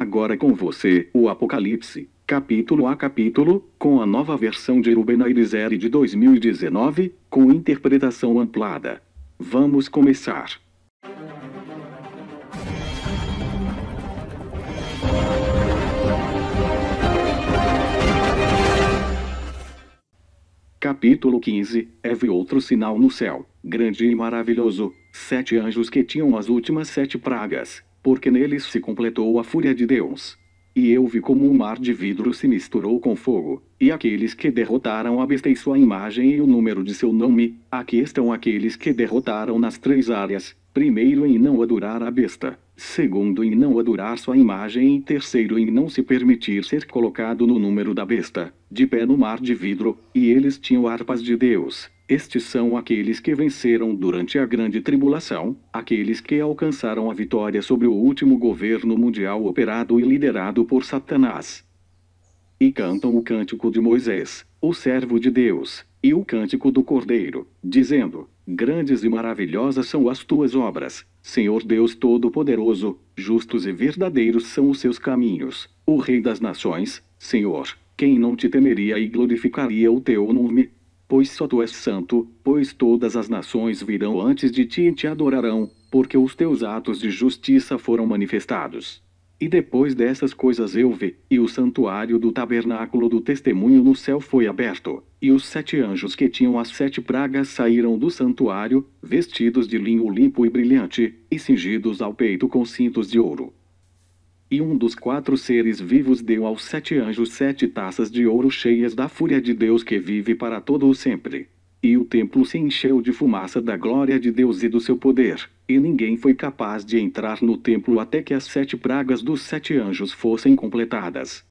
Agora com você, o Apocalipse, capítulo a capítulo, com a nova versão de Ruben Aires-Eri de 2019, com interpretação amplada Vamos começar. Capítulo 15 Houve outro sinal no céu, grande e maravilhoso, sete anjos que tinham as últimas sete pragas, porque neles se completou a fúria de Deus. E eu vi como um mar de vidro se misturou com fogo, e aqueles que derrotaram e sua imagem e o número de seu nome, aqui estão aqueles que derrotaram nas três áreas, Primeiro, em não adorar a besta. Segundo, em não adorar sua imagem. E terceiro, em não se permitir ser colocado no número da besta, de pé no mar de vidro. E eles tinham harpas de Deus. Estes são aqueles que venceram durante a grande tribulação, aqueles que alcançaram a vitória sobre o último governo mundial operado e liderado por Satanás. E cantam o cântico de Moisés, o servo de Deus, e o cântico do Cordeiro, dizendo: Grandes e maravilhosas são as tuas obras, Senhor Deus Todo-Poderoso, justos e verdadeiros são os seus caminhos, o Rei das Nações, Senhor, quem não te temeria e glorificaria o teu nome? Pois só tu és santo, pois todas as nações virão antes de ti e te adorarão, porque os teus atos de justiça foram manifestados. E depois dessas coisas eu vi, e o santuário do tabernáculo do testemunho no céu foi aberto, e os sete anjos que tinham as sete pragas saíram do santuário, vestidos de linho limpo e brilhante, e cingidos ao peito com cintos de ouro. E um dos quatro seres vivos deu aos sete anjos sete taças de ouro cheias da fúria de Deus que vive para todo o sempre. E o templo se encheu de fumaça da glória de Deus e do seu poder, e ninguém foi capaz de entrar no templo até que as sete pragas dos sete anjos fossem completadas.